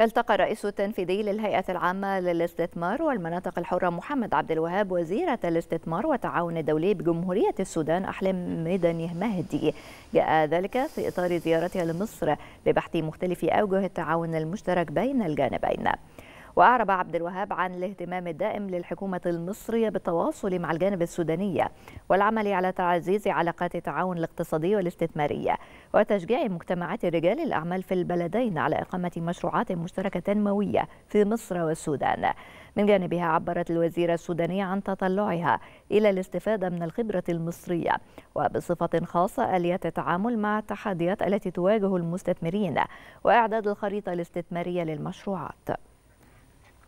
التقى الرئيس التنفيذي للهيئة العامة للاستثمار والمناطق الحرة محمد عبد الوهاب وزيرة الاستثمار والتعاون الدولي بجمهورية السودان أحلام ميداني مهدي جاء ذلك في إطار زيارتها لمصر لبحث مختلف أوجه التعاون المشترك بين الجانبين وأعرب عبد الوهاب عن الاهتمام الدائم للحكومة المصرية بالتواصل مع الجانب السوداني والعمل على تعزيز علاقات التعاون الاقتصادي والاستثمارية وتشجيع مجتمعات رجال الأعمال في البلدين على إقامة مشروعات مشتركة تنموية في مصر والسودان من جانبها عبرت الوزيرة السودانية عن تطلعها إلى الاستفادة من الخبرة المصرية وبصفة خاصة آلية التعامل مع التحديات التي تواجه المستثمرين وإعداد الخريطة الاستثمارية للمشروعات